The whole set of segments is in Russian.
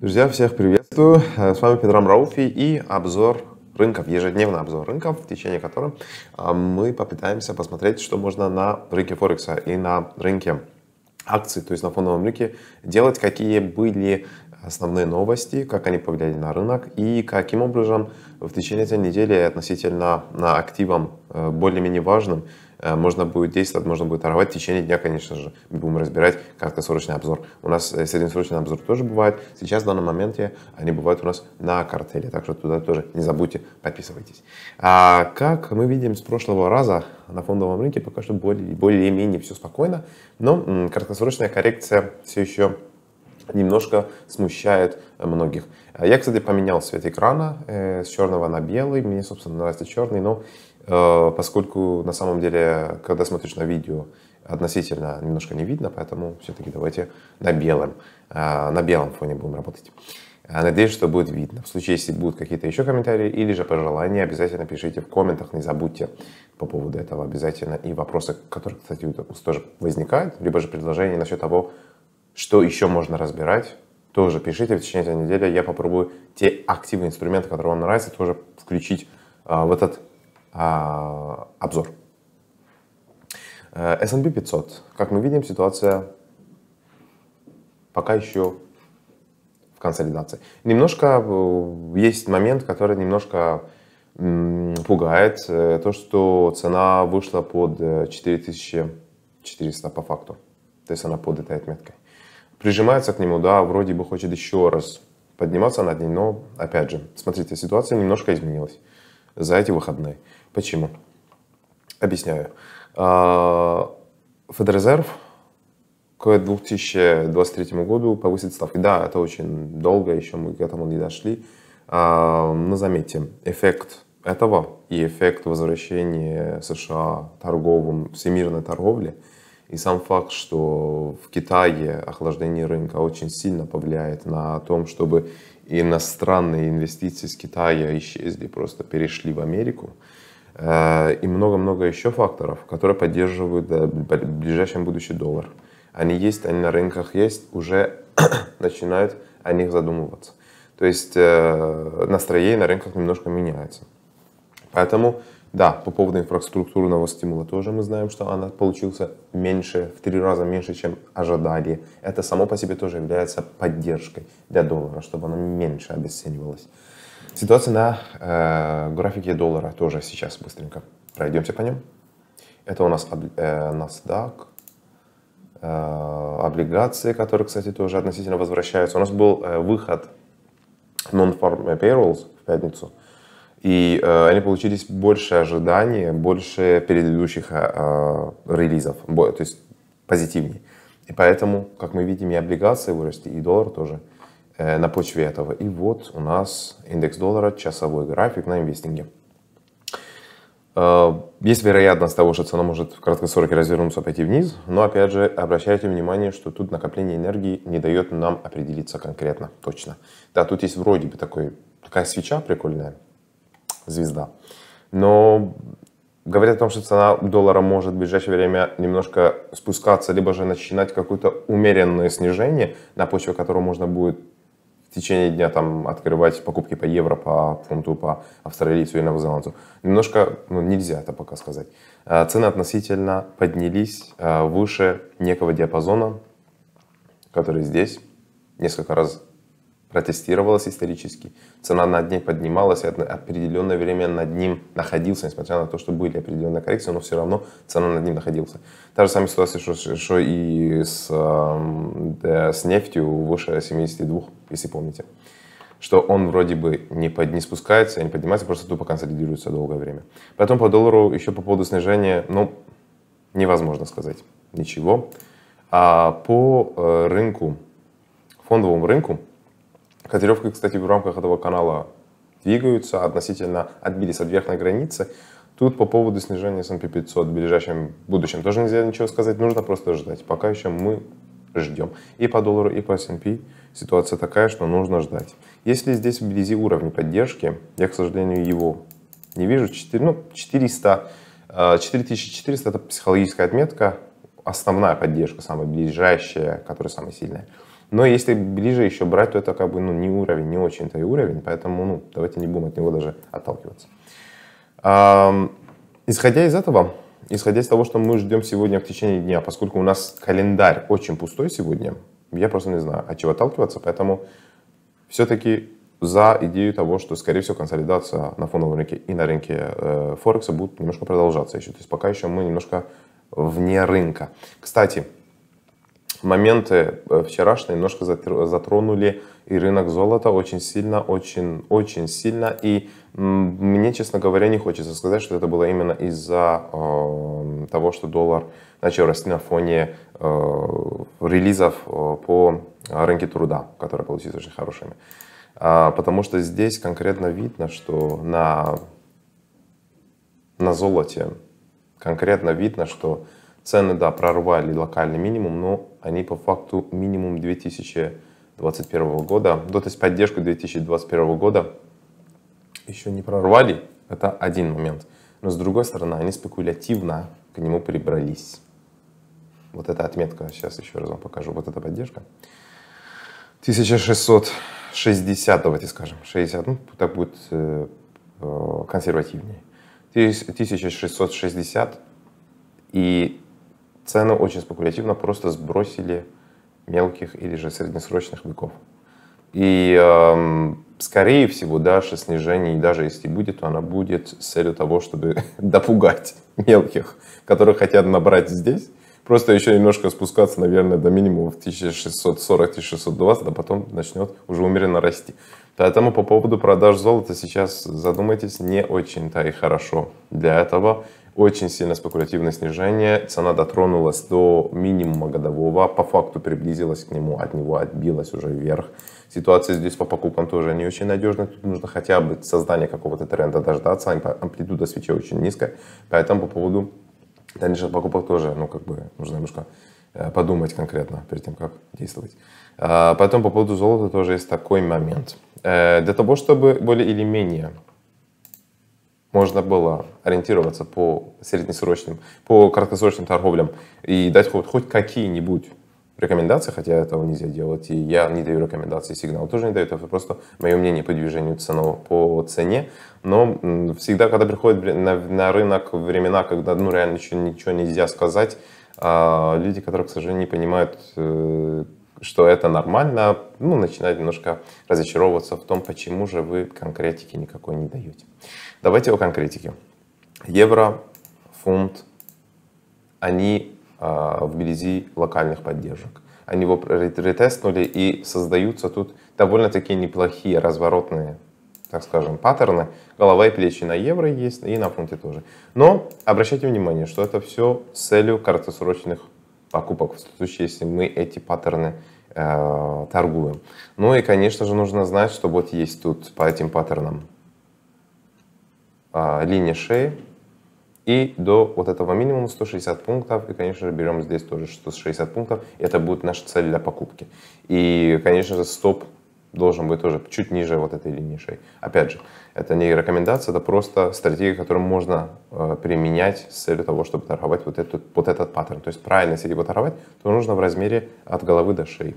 Друзья, всех приветствую. Э, с вами Педрам Рауфи и обзор рынков, ежедневный обзор рынков, в течение которого э, мы попытаемся посмотреть, что можно на рынке Форекса и на рынке акций, то есть на фондовом рынке, делать, какие были основные новости, как они повлияли на рынок и каким образом в течение этой недели относительно на активам э, более-менее важным э, можно будет действовать, можно будет торговать в течение дня, конечно же. Мы будем разбирать краткосрочный обзор. У нас э, среднесрочный обзор тоже бывает. Сейчас, в данном моменте, они бывают у нас на картеле. Так что туда тоже не забудьте, подписывайтесь. А как мы видим с прошлого раза на фондовом рынке, пока что более-менее более все спокойно. Но краткосрочная коррекция все еще немножко смущает многих. Э, я, кстати, поменял цвет экрана э, с черного на белый. Мне, собственно, нравится черный, но э, поскольку на самом деле, когда смотришь на видео, относительно немножко не видно, поэтому все-таки давайте на белом, на белом фоне будем работать. Надеюсь, что будет видно. В случае, если будут какие-то еще комментарии или же пожелания, обязательно пишите в комментах, не забудьте по поводу этого обязательно. И вопросы, которые, кстати, у вас тоже возникают, либо же предложения насчет того, что еще можно разбирать? Тоже пишите в течение этой недели. Я попробую те активные инструменты, которые вам нравятся, тоже включить а, в этот а, обзор. Э, S&P 500. Как мы видим, ситуация пока еще в консолидации. Немножко э, есть момент, который немножко пугает. Э, то, что цена вышла под 4400 по факту. То есть она под этой отметкой прижимается к нему, да, вроде бы хочет еще раз подниматься над ним, но, опять же, смотрите, ситуация немножко изменилась за эти выходные. Почему? Объясняю. А, Федрезерв к 2023 году повысит ставки. Да, это очень долго, еще мы к этому не дошли. А, но заметьте, эффект этого и эффект возвращения США торговым, всемирной торговли – и сам факт, что в Китае охлаждение рынка очень сильно повлияет на том, чтобы иностранные инвестиции с Китая исчезли, просто перешли в Америку. Э, и много-много еще факторов, которые поддерживают в ближайшем будущем доллар. Они есть, они на рынках есть, уже начинают о них задумываться. То есть э, настроение на рынках немножко меняется. Поэтому да, по поводу инфраструктурного стимула тоже мы знаем, что она получился меньше, в три раза меньше, чем ожидали. Это само по себе тоже является поддержкой для доллара, чтобы она меньше обесценивалась. Ситуация на э, графике доллара тоже сейчас быстренько пройдемся по ним. Это у нас э, NASDAQ, э, облигации, которые, кстати, тоже относительно возвращаются. У нас был э, выход non-farm payrolls в пятницу – и э, они получились больше ожиданий, больше предыдущих э, э релизов, то есть позитивнее. И поэтому, как мы видим, и облигации выросли, и доллар тоже э, на почве этого. И вот у нас индекс доллара, часовой график на инвестинге. Э, есть вероятность того, что цена может в краткосроке развернуться, пойти вниз, но опять же обращайте внимание, что тут накопление энергии не дает нам определиться конкретно, точно. Да, тут есть вроде бы такой, такая свеча прикольная, звезда. Но говорят о том, что цена доллара может в ближайшее время немножко спускаться, либо же начинать какое-то умеренное снижение, на почве которого можно будет в течение дня там открывать покупки по евро, по фунту, по австралийцу и новозеландцу. Немножко, ну, нельзя это пока сказать. А, цены относительно поднялись а, выше некого диапазона, который здесь несколько раз протестировалась исторически. Цена над дне поднималась, и определенное время над ним находился, несмотря на то, что были определенные коррекции, но все равно цена над ним находился Та же самая ситуация, что, что и с, эм, да, с нефтью выше 72, если помните. Что он вроде бы не, под, не спускается, не поднимается, просто тупо консолидируется долгое время. Потом по доллару еще по поводу снижения, ну, невозможно сказать ничего. А по э, рынку, фондовому рынку, Котировки, кстати, в рамках этого канала двигаются, относительно отбились от верхней границы. Тут по поводу снижения S&P 500 в ближайшем будущем тоже нельзя ничего сказать, нужно просто ждать. Пока еще мы ждем. И по доллару, и по S&P ситуация такая, что нужно ждать. Если здесь вблизи уровня поддержки, я, к сожалению, его не вижу. 4, ну, 400, 4400 э, это психологическая отметка, основная поддержка, самая ближайшая, которая самая сильная. Но если ближе еще брать, то это как бы ну, не уровень, не очень-то и уровень, поэтому ну, давайте не будем от него даже отталкиваться. А, исходя из этого, исходя из того, что мы ждем сегодня в течение дня, поскольку у нас календарь очень пустой сегодня, я просто не знаю, от чего отталкиваться, поэтому все-таки за идею того, что, скорее всего, консолидация на фондовом рынке и на рынке э, Форекса будет немножко продолжаться еще. То есть пока еще мы немножко вне рынка. Кстати, моменты э, вчерашние немножко затронули и рынок золота очень сильно, очень, очень сильно. И мне, честно говоря, не хочется сказать, что это было именно из-за э, того, что доллар начал расти на фоне э, релизов э, по рынке труда, которые получились очень хорошими. А, потому что здесь конкретно видно, что на, на золоте конкретно видно, что Цены, да, прорвали локальный минимум, но они по факту минимум 2021 года. Ну, то есть поддержку 2021 года еще не прорвали. Это один момент. Но с другой стороны, они спекулятивно к нему прибрались. Вот эта отметка, сейчас еще раз вам покажу, вот эта поддержка. 1660, давайте скажем, 60, ну, так будет э, э консервативнее. 1660 и цены очень спекулятивно просто сбросили мелких или же среднесрочных быков. И э, скорее всего, даже снижение, даже если будет, то она будет с целью того, чтобы допугать мелких, которые хотят набрать здесь. Просто еще немножко спускаться, наверное, до минимума в 1640-1620, а потом начнет уже умеренно расти. Поэтому по поводу продаж золота сейчас задумайтесь, не очень-то и хорошо для этого очень сильно спекулятивное снижение, цена дотронулась до минимума годового, по факту приблизилась к нему, от него отбилась уже вверх. Ситуация здесь по покупкам тоже не очень надежная, тут нужно хотя бы создание какого-то тренда дождаться, амплитуда свечей очень низкая, поэтому по поводу дальнейших покупок тоже, ну, как бы, нужно немножко э, подумать конкретно перед тем, как действовать. А, поэтому по поводу золота тоже есть такой момент. Э, для того, чтобы более или менее можно было ориентироваться по среднесрочным, по краткосрочным торговлям и дать хоть, хоть какие-нибудь рекомендации, хотя этого нельзя делать, и я не даю рекомендации, сигнал тоже не даю. это просто мое мнение по движению цену, по цене, но всегда, когда приходит на, на рынок времена, когда ну, реально еще ничего нельзя сказать, а, люди, которые, к сожалению, не понимают э, что это нормально, ну, начинает немножко разочаровываться в том, почему же вы конкретики никакой не даете. Давайте о конкретике. Евро, фунт, они э, а, вблизи локальных поддержек. Они его ретестнули и создаются тут довольно-таки неплохие разворотные так скажем, паттерны. Голова и плечи на евро есть, и на фунте тоже. Но обращайте внимание, что это все с целью краткосрочных покупок, в случае, если мы эти паттерны э, торгуем. Ну и, конечно же, нужно знать, что вот есть тут по этим паттернам а, линия шеи, и до вот этого минимума 160 пунктов. И, конечно же, берем здесь тоже 160 пунктов. Это будет наша цель для покупки. И, конечно же, стоп должен быть тоже чуть ниже вот этой линии Опять же, это не рекомендация, это просто стратегия, которую можно э, применять с целью того, чтобы торговать вот этот, вот этот паттерн. То есть правильно, если его торговать, то нужно в размере от головы до шеи.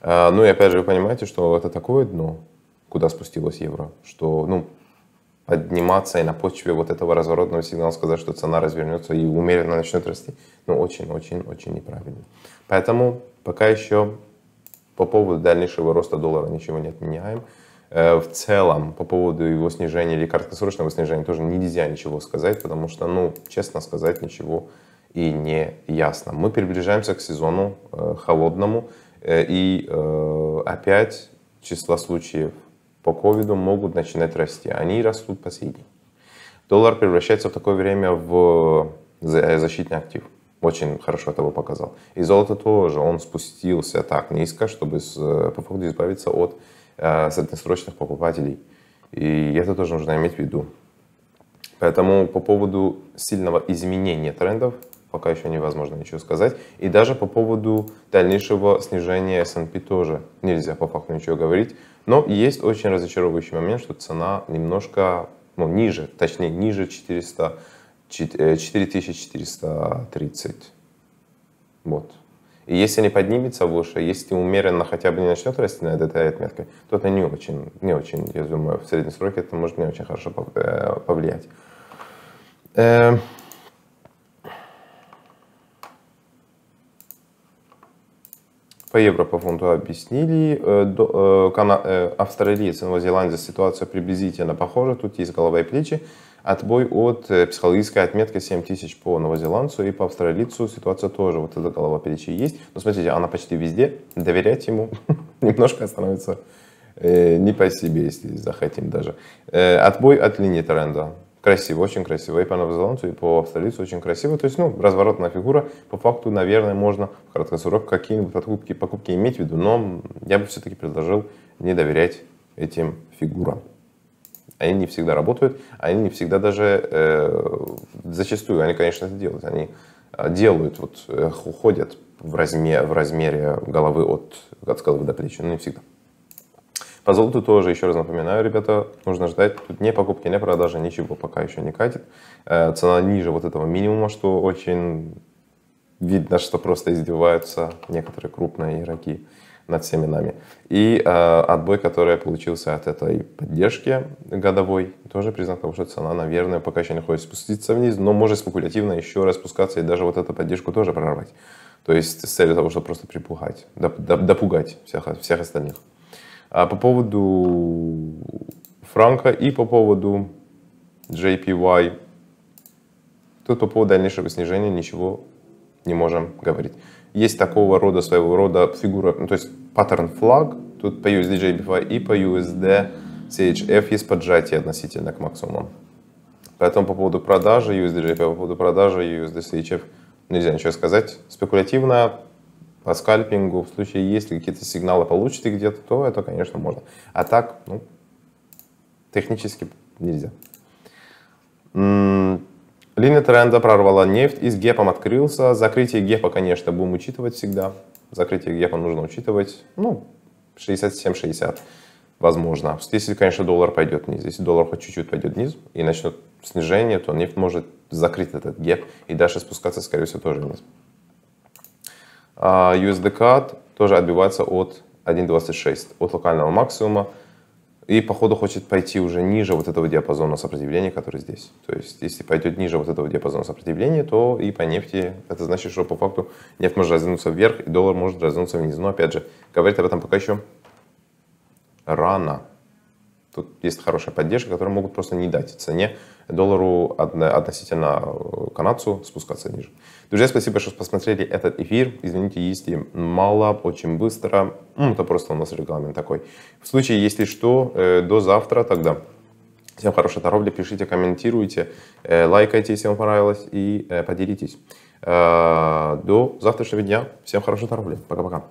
Э, ну и опять же, вы понимаете, что это такое дно, куда спустилось евро, что, ну, подниматься и на почве вот этого разворотного сигнала сказать, что цена развернется и умеренно начнет расти, ну, очень-очень-очень неправильно. Поэтому пока еще по поводу дальнейшего роста доллара ничего не отменяем. Э, в целом, по поводу его снижения или краткосрочного снижения тоже нельзя ничего сказать, потому что, ну, честно сказать, ничего и не ясно. Мы приближаемся к сезону э, холодному, э, и опять числа случаев по ковиду могут начинать расти. Они растут по Доллар превращается в такое время в защитный актив. Очень хорошо этого показал. И золото тоже, он спустился так низко, чтобы с, э, по факту избавиться от э, среднесрочных покупателей. И это тоже нужно иметь в виду. Поэтому по поводу сильного изменения трендов пока еще невозможно ничего сказать. И даже по поводу дальнейшего снижения S&P тоже нельзя по факту ничего говорить. Но есть очень разочаровывающий момент, что цена немножко ну, ниже, точнее ниже 400 4430. Э, вот. И если не поднимется выше, если умеренно хотя бы не начнет расти над ну, этой отметкой, то это не очень, не очень, я думаю, в среднем сроке это может не очень хорошо э, повлиять. Эм. По евро по фунту объяснили. Э, австралиец и Новозеландия ситуация приблизительно похожа. Тут есть голова и плечи. Отбой от э, психологической отметки 7000 по новозеландцу и по австралийцу ситуация тоже вот эта голова головоперечие есть. Но смотрите, она почти везде. Доверять ему немножко становится э, не по себе, если захотим даже. Э, отбой от линии тренда. Красиво, очень красиво. И по новозеландцу, и по австралийцу очень красиво. То есть, ну, разворотная фигура. По факту, наверное, можно в краткосрок какие-нибудь покупки, покупки иметь в виду. Но я бы все-таки предложил не доверять этим фигурам. А они не всегда работают, они не всегда даже, э, зачастую, они, конечно, это делают, они э, делают, вот э, уходят в, размер, в размере головы от, от головы до плечи, но не всегда. По золоту тоже, еще раз напоминаю, ребята, нужно ждать. Тут не покупки, не продажи, ничего пока еще не катит. Э, цена ниже вот этого минимума, что очень видно, что просто издеваются некоторые крупные игроки над всеми нами. И э, отбой, который получился от этой поддержки годовой, тоже признак того, что цена, наверное, пока еще не хочет спуститься вниз, но может спекулятивно еще раз спускаться и даже вот эту поддержку тоже прорвать. То есть с целью того, чтобы просто припугать, допугать всех, всех остальных. А по поводу франка и по поводу JPY, тут по поводу дальнейшего снижения ничего не можем говорить есть такого рода, своего рода фигура, ну, то есть паттерн флаг, тут по USD и по USD CHF есть поджатие относительно к максимуму. Поэтому по поводу продажи USD по поводу продажи USD CHF нельзя ничего сказать. Спекулятивно по скальпингу, в случае, если какие-то сигналы получите где-то, то это, конечно, можно. А так, ну, технически нельзя. Линия тренда прорвала нефть, и с гепом открылся. Закрытие гепа, конечно, будем учитывать всегда. Закрытие гепа нужно учитывать. Ну, 67-60, возможно. Если, конечно, доллар пойдет вниз. Если доллар хоть чуть-чуть пойдет вниз и начнет снижение, то нефть может закрыть этот геп и дальше спускаться, скорее всего, тоже вниз. USDCAD а, тоже отбивается от 1.26, от локального максимума. И, походу, хочет пойти уже ниже вот этого диапазона сопротивления, который здесь. То есть, если пойдет ниже вот этого диапазона сопротивления, то и по нефти, это значит, что по факту нефть может развернуться вверх, и доллар может развернуться вниз. Но, опять же, говорить об этом пока еще рано. Тут есть хорошая поддержка, которую могут просто не дать цене доллару относительно э, канадцу спускаться ниже. Друзья, спасибо, что посмотрели этот эфир. Извините, если мало, очень быстро. Это просто у нас регламент такой. В случае, если что, э, до завтра тогда. Всем хорошей торговли, пишите, комментируйте, э, лайкайте, если вам понравилось, и поделитесь. До завтрашнего дня. Всем хорошей торговли. Пока-пока.